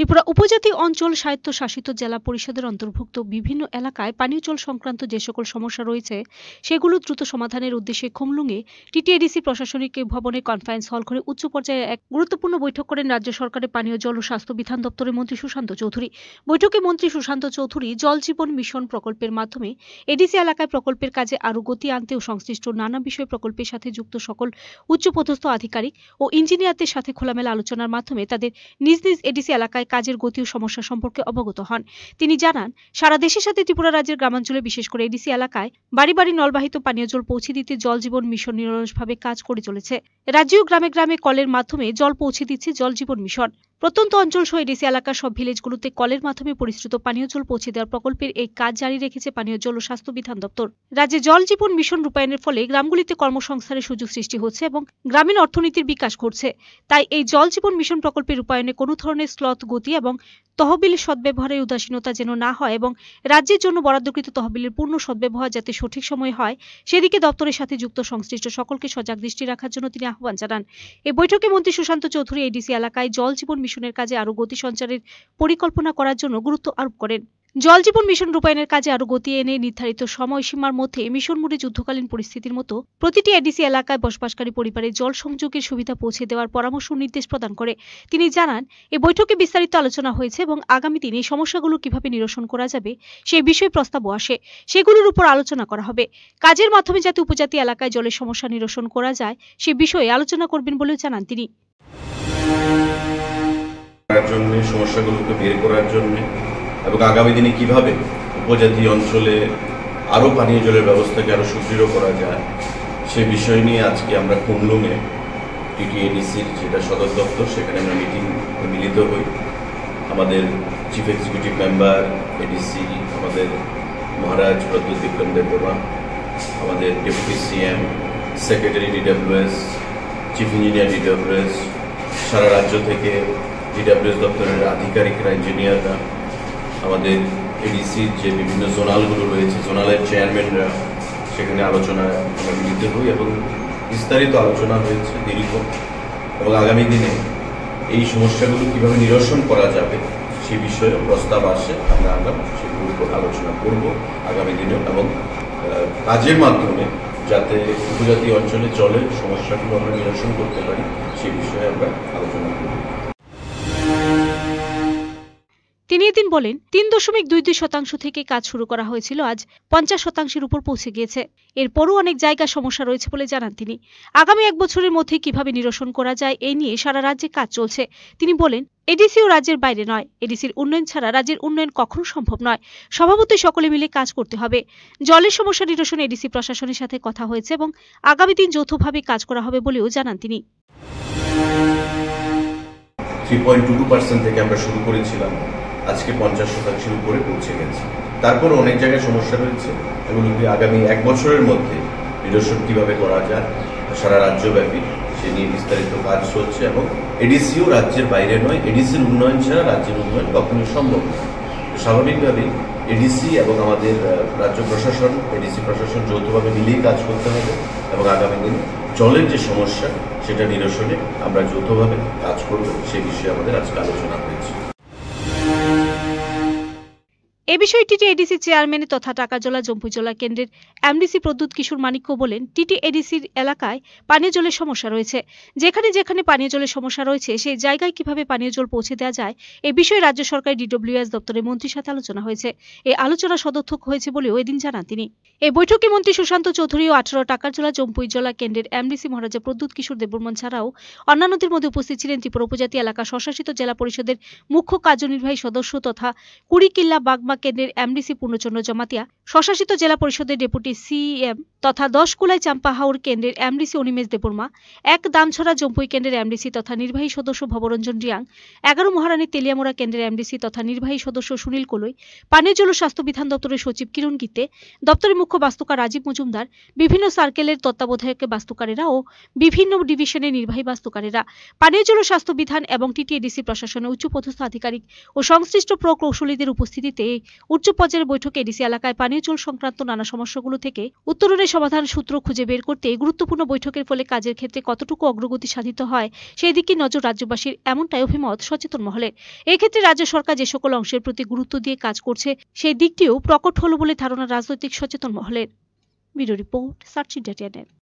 ত্রিপুরা উপজাতি অঞ্চল স্বায়ত্তশাসিত জেলা পরিষদের অন্তর্ভুক্ত বিভিন্ন এলাকায় পানীয় জল সংক্রান্ত যে সকল সমস্যা রয়েছে সেগুলো দ্রুত সমাধানের উদ্দেশ্যে খুমলুঙে টিটিএডিসি প্রশাসনিক ভবনে কনফারেন্স হল করে উচ্চ পর্যায়ে এক গুরুত্বপূর্ণ বৈঠক করেন রাজ্য সরকারের পানীয় জল ও স্বাস্থ্য বিধান দপ্তরের মন্ত্রী সুশান্ত চৌধুরী বৈঠকে মন্ত্রী সুশান্ত চৌধুরী জল জীবন মিশন প্রকল্পের মাধ্যমে এডিসি এলাকায় প্রকল্পের কাজে আরও গতি আনতে ও সংশ্লিষ্ট নানা বিষয়ে প্রকল্পের সাথে যুক্ত সকল উচ্চপদস্থ আধিকারিক ও ইঞ্জিনিয়ারদের সাথে খোলামেলা আলোচনার মাধ্যমে তাদের নিজ নিজ এডিসি এলাকায় কাজের গতি ও সমস্যা সম্পর্কে অবগত হন তিনি জানান সারা দেশের সাথে ত্রিপুরা রাজ্যের গ্রামাঞ্চলে বিশেষ করে এডিসি এলাকায় বাড়ি বাড়ি নলবাহিত পানীয় জল পৌঁছে দিতে জল জীবন মিশন নিরলসভাবে কাজ করে চলেছে রাজ্য গ্রামে গ্রামে কলের মাধ্যমে জল পৌঁছে দিচ্ছে জল জীবন মিশন প্রত্যন্ত অঞ্চল সহ এডিসি এলাকার সব ভিলেজগুলোতে কলের মাধ্যমে পরিশ্রুত পানীয় জল পৌঁছে দেওয়ার প্রকল্পের এই কাজ জারি রেখেছে পানীয় জল ও স্বাস্থ্য বিধান দপ্তর রাজ্যে জল জীবন মিশন রূপায়ণের ফলে গ্রামগুলিতে কর্মসংস্থানের সুযোগ সৃষ্টি হচ্ছে এবং গ্রামীণ অর্থনীতির বিকাশ ঘটছে তাই এই জল জীবন মিশন প্রকল্পের রূপায়ণে কোনো ধরনের স্লথ গতি এবং তহবিল সদ্ব্যবহারের উদাসীনতা যেন না হয় এবং রাজ্যের জন্য বরাদ্দকৃত তহবিলের পূর্ণ সদ্ব্যবহার যাতে সঠিক সময় হয় সেদিকে দপ্তরের সাথে যুক্ত সংশ্লিষ্ট সকলকে সজাগ দৃষ্টি রাখার জন্য তিনি আহ্বান জানান এই বৈঠকে মন্ত্রী সুশান্ত চৌধুরী এডিসি এলাকায় জল জীবন মিশনের কাজে আরও গতি সঞ্চারের পরিকল্পনা করার জন্য গুরুত্ব আরোপ করেন জলজীবন মিশন রূপায়ণের কাজে আরও গতি এনে নির্ধারিত সময়সীমার মধ্যে মিশনমুড়ে যুদ্ধকালীন পরিস্থিতির মতো প্রতিটি এডিসি এলাকায় বসবাসকারী পরিবারে জল সংযোগের সুবিধা পৌঁছে দেওয়ার পরামর্শ নির্দেশ প্রদান করে তিনি জানান এ বৈঠকে বিস্তারিত আলোচনা হয়েছে এবং আগামী দিনে সমস্যাগুলো কিভাবে নিরসন করা যাবে সেই বিষয়ে প্রস্তাবও আসে সেগুলোর উপর আলোচনা করা হবে কাজের মাধ্যমে যাতে উপজাতি এলাকায় জলের সমস্যা নিরসন করা যায় সে বিষয়ে আলোচনা করবেন বলেও জানান তিনি সমস্যাগুলোকে বের করার জন্য এবং আগামী দিনে কিভাবে উপজাতি অঞ্চলে আরও পানীয় জলের ব্যবস্থাকে আরও সুদৃঢ় করা যায় সে বিষয় নিয়ে আজকে আমরা কুমলুমে টিটিএডিসির যেটা সদর দপ্তর সেখানে আমরা মিটিং মিলিত হই আমাদের চিফ এক্সিকিউটিভ মেম্বার এডিসি আমাদের মহারাজ প্রদ্যুৎ বিক্রম দেববর্মা আমাদের deputy CM secretary DWS chief engineer DWS সারা রাজ্য থেকে ডিডাব্লিউএস দপ্তরের আধিকারিকরা ইঞ্জিনিয়াররা আমাদের এডিসির যে বিভিন্ন জোনালগুলো রয়েছে জোনালের চেয়ারম্যানরা সেখানে আলোচনায় আমরা মিলিত হই এবং বিস্তারিত আলোচনা হয়েছে দীর্ঘ এবং আগামী দিনে এই সমস্যাগুলো কীভাবে নিরসন করা যাবে সে বিষয়ে প্রস্তাব আসে আমরা আমরা সেগুলোর উপর আলোচনা করব আগামী দিনে এবং কাজের মাধ্যমে যাতে উপজাতি অঞ্চলে চলে সমস্যাগুলো আমরা নিরসন করতে পারি সে বিষয়ে আমরা আলোচনা করব তিনি এদিন বলেন তিন দশমিক দুই দুই শতাংশ থেকে কাজ শুরু করা হয়েছিল আজ পঞ্চাশ শতাংশের উপর পৌঁছে গিয়েছে এরপরও অনেক জায়গা সমস্যা রয়েছে বলে জানান তিনি আগামী এক বছরের মধ্যে কিভাবে নিরসন করা যায় এই নিয়ে সারা রাজ্যে কাজ চলছে তিনি বলেন এডিসিও রাজ্যের বাইরে নয় এডিসির উন্নয়ন ছাড়া রাজ্যের উন্নয়ন কখনো সম্ভব নয় সভাপতি সকলে মিলে কাজ করতে হবে জলের সমস্যা নিরসনে এডিসি প্রশাসনের সাথে কথা হয়েছে এবং আগামী দিন যৌথভাবে কাজ করা হবে বলেও জানান তিনি three point two two percent থেকে আমরা শুরু করেছিলাম আজকে পঞ্চাশ শতাংশের উপরে পৌঁছে গেছে তারপর অনেক জায়গায় সমস্যা রয়েছে এগুলোকে আগামী এক বছরের মধ্যে নিরসন কীভাবে করা যায় সারা রাজ্যব্যাপী সে নিয়ে বিস্তারিত কাজ চলছে এবং এডিসিও রাজ্যের বাইরে নয় এডিসির উন্নয়ন ছাড়া রাজ্যের উন্নয়ন কখনোই সম্ভব স্বাভাবিকভাবেই এডিসি এবং আমাদের রাজ্য প্রশাসন এডিসি প্রশাসন যৌথভাবে মিলেই কাজ করতে হবে এবং আগামী দিনে জলের যে সমস্যা সেটা নিরসনে আমরা যৌথভাবে কাজ করব সে বিষয়ে আমাদের আজকে আলোচনা হয়েছে এ বিষয়ে টিটিএডিসি চেয়ারম্যান তথা টাকাজলা জম্পুজোলা কেন্দ্রের এমডিসি প্রদ্যুৎ কিশোর মানিক্য বলেন টিটিএডিসির এলাকায় পানীয় জলের সমস্যা রয়েছে যেখানে যেখানে পানীয় জলের সমস্যা রয়েছে সেই জায়গায় কিভাবে পানীয় জল পৌঁছে দেওয়া যায় এ বিষয়ে রাজ্য সরকার ডিডব্লিউএস দপ্তরের মন্ত্রীর সাথে আলোচনা হয়েছে এই আলোচনা সদর্থক হয়েছে বলেও এদিন জানান তিনি এই বৈঠকে মন্ত্রী সুশান্ত চৌধুরী ও আঠারো টাকারজোলা জম্পুইজলা কেন্দ্রের এমডিসি মহারাজা প্রদ্যুৎ কিশোর দেববর্মন ছাড়াও অন্যান্যদের মধ্যে উপস্থিত ছিলেন ত্রিপুরা উপজাতি এলাকা স্বশাসিত জেলা পরিষদের মুখ্য কার্যনির্বাহী সদস্য তথা কুড়িকিল্লা বাগমা কেন্দ্রের এমডিসি পূর্ণচন্দ্র জমাতিয়া স্বশাসিত জেলা পরিষদের ডেপুটি সিএম তথা দশকুলাই চাম্পাহাউর কেন্দ্রের এমডিসি অনিমেশ দেবর্মা এক দামছড়া জম্পুই কেন্দ্রের এমডিসি তথা নির্বাহী সদস্য ভবরঞ্জন রিয়াং এগারো মহারানী তেলিয়ামোড়া কেন্দ্রের এমডিসি তথা নির্বাহী সদস্য সুনীল কোলই পানীয় জল স্বাস্থ্য বিধান দপ্তরের সচিব কিরণ গীতে দপ্তরের মুখ্য বাস্তুকার রাজীব মজুমদার বিভিন্ন সার্কেলের তত্ত্বাবধায়ক বাস্তুকারেরা ও বিভিন্ন ডিভিশনের নির্বাহী বাস্তুকারেরা পানীয় জল স্বাস্থ্য বিধান এবং টিটিএডিসি প্রশাসনের উচ্চপদস্থ আধিকারিক ও সংশ্লিষ্ট প্রকৌশলীদের উপস্থিতিতে উচ্চ পর্যায়ের বৈঠকে ডিসি এলাকায় পানীয় জল সংক্রান্ত নানা সমস্যাগুলো থেকে উত্তরণের সমাধান সূত্র খুঁজে বের করতে গুরুত্বপূর্ণ বৈঠকের ফলে কাজের ক্ষেত্রে কতটুকু অগ্রগতি সাধিত হয় সেই দিকে নজর রাজ্যবাসীর এমনটাই অভিমত সচেতন মহলের এক্ষেত্রে রাজ্য সরকার যে সকল অংশের প্রতি গুরুত্ব দিয়ে কাজ করছে সেই দিকটিও প্রকট হল বলে ধারণা রাজনৈতিক সচেতন মহলের ব্যুরো রিপোর্ট সার্চ ইন্ডিয়া